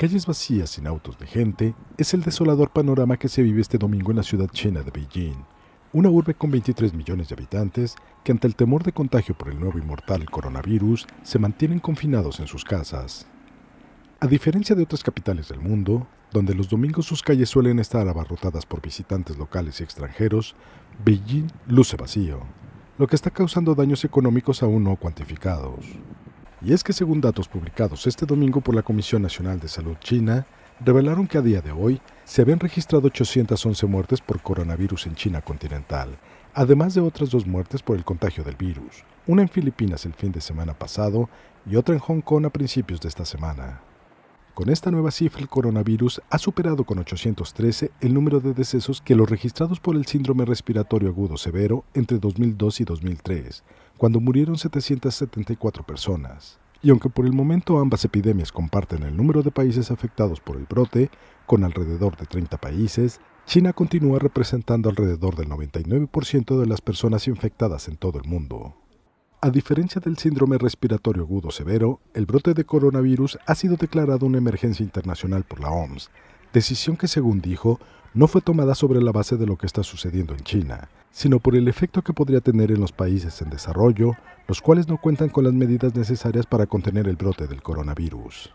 Calles vacías sin autos de gente es el desolador panorama que se vive este domingo en la ciudad china de Beijing, una urbe con 23 millones de habitantes que ante el temor de contagio por el nuevo inmortal coronavirus se mantienen confinados en sus casas. A diferencia de otras capitales del mundo, donde los domingos sus calles suelen estar abarrotadas por visitantes locales y extranjeros, Beijing luce vacío, lo que está causando daños económicos aún no cuantificados. Y es que según datos publicados este domingo por la Comisión Nacional de Salud China, revelaron que a día de hoy se habían registrado 811 muertes por coronavirus en China continental, además de otras dos muertes por el contagio del virus, una en Filipinas el fin de semana pasado y otra en Hong Kong a principios de esta semana. Con esta nueva cifra, el coronavirus ha superado con 813 el número de decesos que los registrados por el síndrome respiratorio agudo severo entre 2002 y 2003, cuando murieron 774 personas, y aunque por el momento ambas epidemias comparten el número de países afectados por el brote, con alrededor de 30 países, China continúa representando alrededor del 99% de las personas infectadas en todo el mundo. A diferencia del síndrome respiratorio agudo severo, el brote de coronavirus ha sido declarado una emergencia internacional por la OMS, decisión que según dijo no fue tomada sobre la base de lo que está sucediendo en China, sino por el efecto que podría tener en los países en desarrollo, los cuales no cuentan con las medidas necesarias para contener el brote del coronavirus.